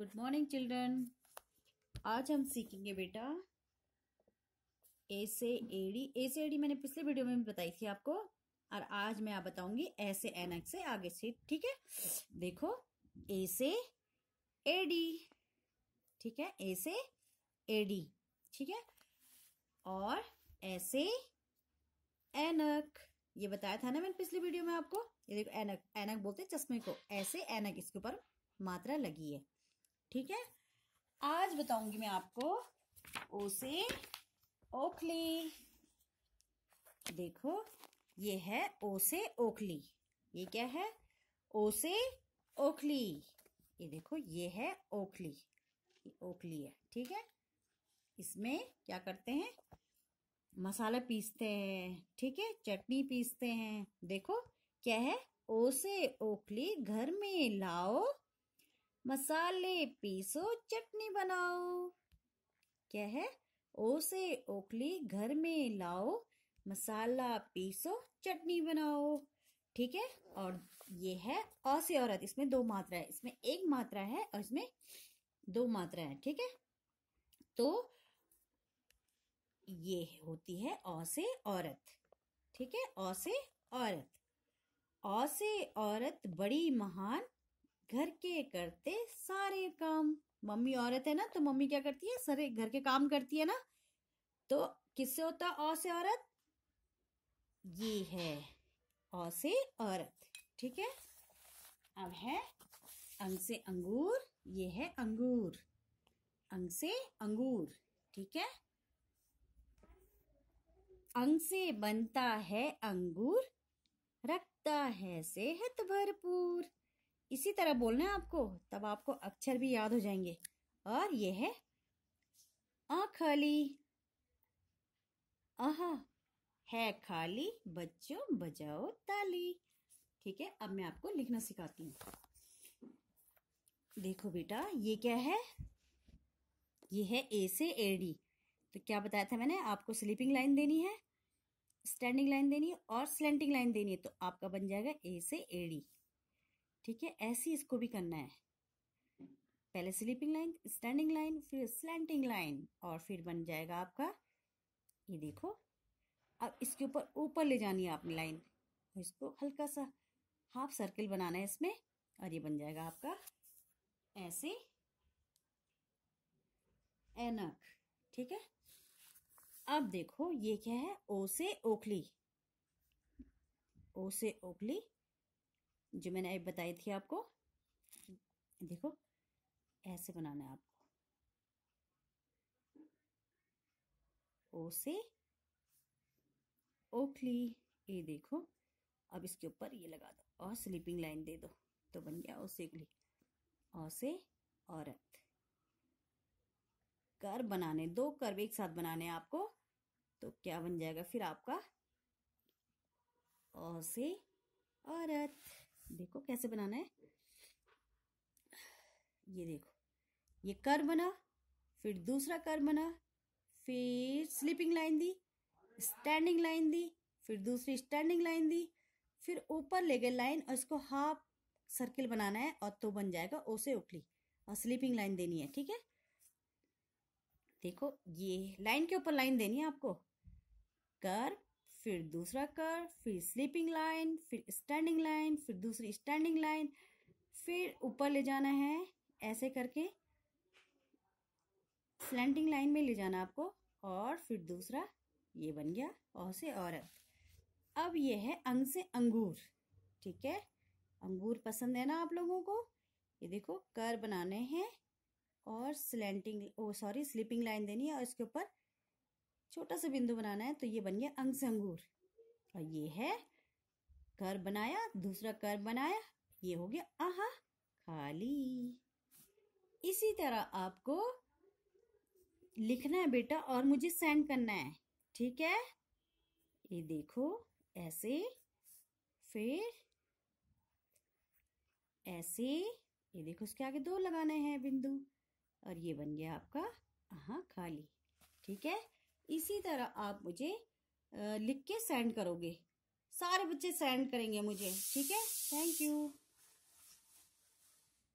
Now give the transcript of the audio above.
good morning children आज हम सीखेंगे बेटा ए से एडी ए से एडी मैंने पिछले वीडियो में भी बताई थी आपको और आज मैं आप बताऊंगी ए से एनक से आगे से ठीक है देखो ए से एडी ठीक है ए से एडी ठीक है और ऐसे एनक ये बताया था ना मैंने पिछले वीडियो में आपको ये देखो एनक एनक बोलते हैं चश्मे को ऐसे एनक इसके ऊपर मात्रा लगी है ठीक है आज बताऊंगी मैं आपको ओ से ओखली देखो ये है ओ से ओखली ये क्या है ओ से ओखली ये देखो ये है ओखली ये ओखली है ठीक है इसमें क्या करते हैं मसाला पीसते हैं ठीक है चटनी पीसते हैं देखो क्या है ओ से ओखली घर में लाओ मसाले पीसो चटनी बनाओ क्या है ओ से ओखली घर में लाओ मसाला पीसो चटनी बनाओ ठीक है और ये है अ से औरत इसमें दो मात्रा है इसमें एक मात्रा है और इसमें दो मात्रा है ठीक है तो ये होती है अ से औरत ठीक है अ से औरत अ से औरत बड़ी महान घर के करते सारे काम मम्मी औरत है ना तो मम्मी क्या करती है सारे घर के काम करती है ना तो किससे होता औ से औरत ये है औ से औरत ठीक है अब है अंग से अंगूर ये है अंगूर अंग से अंगूर ठीक है अंग से बनता है अंगूर रखता है सेहत भरपूर इसी तरह बोलना है आपको तब आपको अक्षर भी याद हो जाएंगे और ये है अ खाली आह है खाली बच्चों बजाओ ताली ठीक है अब मैं आपको लिखना सिखाती हूँ देखो बेटा ये क्या है ये है ए से ए डी तो क्या बताया था मैंने आपको स्लीपिंग लाइन देनी है स्टैंडिंग लाइन देनी है और स्लेंटिंग लाइन देनी है तो आपका बन जाएगा ए से ए डी ठीक है ऐसे इसको भी करना है पहले स्लीपिंग लाइन स्टैंडिंग लाइन फिर स्लैंटिंग लाइन और फिर बन जाएगा आपका ये देखो अब इसके ऊपर ऊपर ले जानी है आपने लाइन इसको हल्का सा हाफ सर्कल बनाना है इसमें और ये बन जाएगा आपका ऐसे एनक ठीक है अब देखो ये क्या है ओ से ओखली ओ से ओखली जो मैंने अभी बताई थी आपको देखो ऐसे बनाना है आपको ओ से ओखली ये देखो अब इसके ऊपर ये लगा दो और स्लीपिंग लाइन दे दो तो बन गया ओसे ओखली और से औरत कर बनाने दो कर्व एक साथ बनाने आपको तो क्या बन जाएगा फिर आपका और से औरत देखो कैसे बनाना है ये देखो ये कर बना फिर दूसरा कर बना फिर स्लीपिंग लाइन दी स्टैंडिंग लाइन दी फिर दूसरी स्टैंडिंग लाइन दी फिर ऊपर ले गए लाइन और इसको हाफ सर्किल बनाना है और तो बन जाएगा ओसे उखली और स्लीपिंग लाइन देनी है ठीक है देखो ये लाइन के ऊपर लाइन देनी है आपको कर फिर दूसरा कर फिर स्लीपिंग लाइन फिर स्टैंडिंग लाइन फिर दूसरी स्टैंडिंग लाइन फिर ऊपर ले जाना है ऐसे करके स्लैंडिंग लाइन में ले जाना आपको और फिर दूसरा ये बन गया और से औरत अब ये है अंग से अंगूर ठीक है अंगूर पसंद है ना आप लोगों को ये देखो कर बनाने हैं और slanting oh sorry sleeping line देनी है और इसके ऊपर छोटा सा बिंदु बनाना है तो ये बन गया अंग अंगूर और ये है कर बनाया दूसरा कर बनाया ये हो गया आहा खाली इसी तरह आपको लिखना है बेटा और मुझे सेंड करना है ठीक है ये देखो ऐसे फिर ऐसे ये देखो उसके आगे दो लगाने हैं बिंदु और ये बन गया आपका आहा खाली ठीक है इसी तरह आप मुझे लिख के सेंड करोगे सारे बच्चे सेंड करेंगे मुझे ठीक है थैंक यू